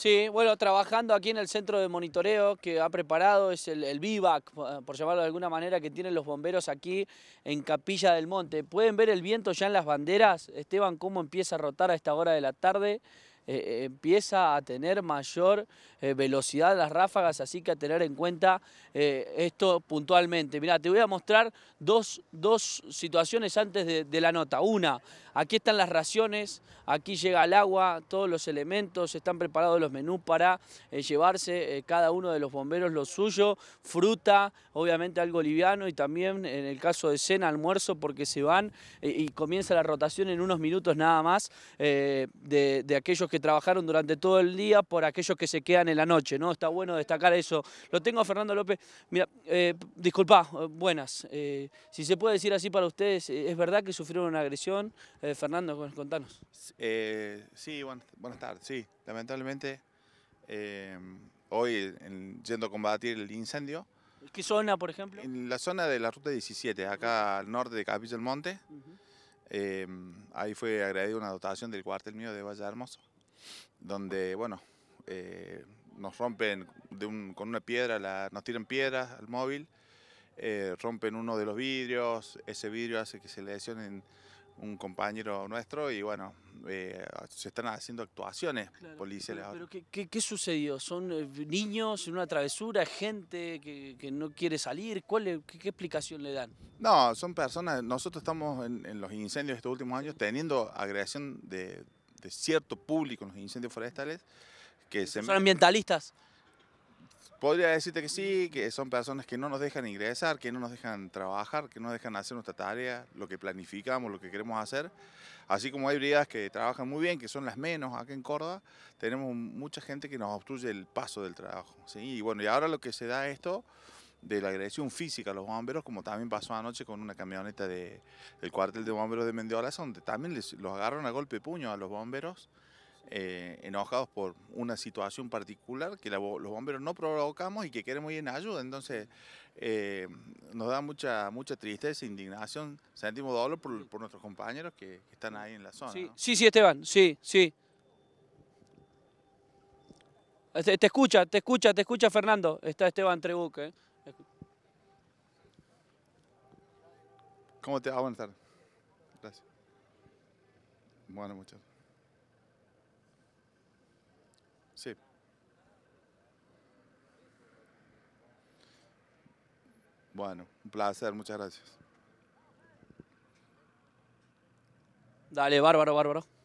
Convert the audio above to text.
Sí, bueno, trabajando aquí en el centro de monitoreo que ha preparado, es el, VIVAC, por llamarlo de alguna manera, que tienen los bomberos aquí en Capilla del Monte. Pueden ver el viento ya en las banderas, Esteban, cómo empieza a rotar a esta hora de la tarde. Eh, eh, empieza a tener mayor eh, velocidad las ráfagas, así que a tener en cuenta esto puntualmente. Mirá, te voy a mostrar dos, situaciones antes de, la nota. Una, aquí están las raciones, aquí llega el agua, todos los elementos, están preparados los menús para llevarse cada uno de los bomberos lo suyo, fruta, obviamente algo liviano y también en el caso de cena, almuerzo, porque se van y comienza la rotación en unos minutos nada más de aquellos que trabajaron durante todo el día por aquellos que se quedan en la noche, ¿no? Está bueno destacar eso. Lo tengo a Fernando López. Mira, eh, disculpa, eh, buenas. Eh, si se puede decir así para ustedes, ¿es verdad que sufrieron una agresión? Fernando, contanos. sí, buenas, tardes. Sí, lamentablemente hoy yendo a combatir el incendio. ¿Qué zona, por ejemplo? En la zona de la ruta 17, acá al norte de Capilla del Monte. ahí fue agredida una dotación del cuartel mío de Valle Hermoso donde, bueno, eh, nos rompen de con una piedra, la, nos tiran piedras al móvil, eh, rompen uno de los vidrios, ese vidrio hace que se lesionen un compañero nuestro y bueno, eh, se están haciendo actuaciones policiales. Pero, ¿qué, sucedió? ¿Son niños en una travesura, gente que, no quiere salir? ¿Cuál qué, explicación le dan? No, son personas, nosotros estamos en, en los incendios estos últimos años teniendo agresión de de cierto público en los incendios forestales. Que se... ¿Son ambientalistas? Podría decirte que sí, que son personas que no nos dejan ingresar, que no nos dejan trabajar, que no nos dejan hacer nuestra tarea, lo que planificamos, lo que queremos hacer. Así como hay brigadas que trabajan muy bien, que son las menos acá en Córdoba, tenemos mucha gente que nos obstruye el paso del trabajo. ¿sí? Y bueno, y ahora lo que se da esto de la agresión física a los bomberos, como también pasó anoche con una camioneta del cuartel de bomberos de Mendiola, donde también los agarraron a golpe puño a los bomberos, eh, enojados por una situación particular que los bomberos no provocamos y que queremos ir en ayuda. Entonces, eh, nos da mucha, mucha tristeza, indignación, sentimos dolor por, por nuestros compañeros que, están ahí en la zona. Sí, sí, Esteban, sí, sí. Este, te, escucha, te escucha, te escucha Fernando. Está Esteban Trebuque. ¿eh? ¿Cómo te va? a buenas Gracias. Bueno, muchas Sí. Bueno, un placer, muchas gracias. Dale, bárbaro, bárbaro.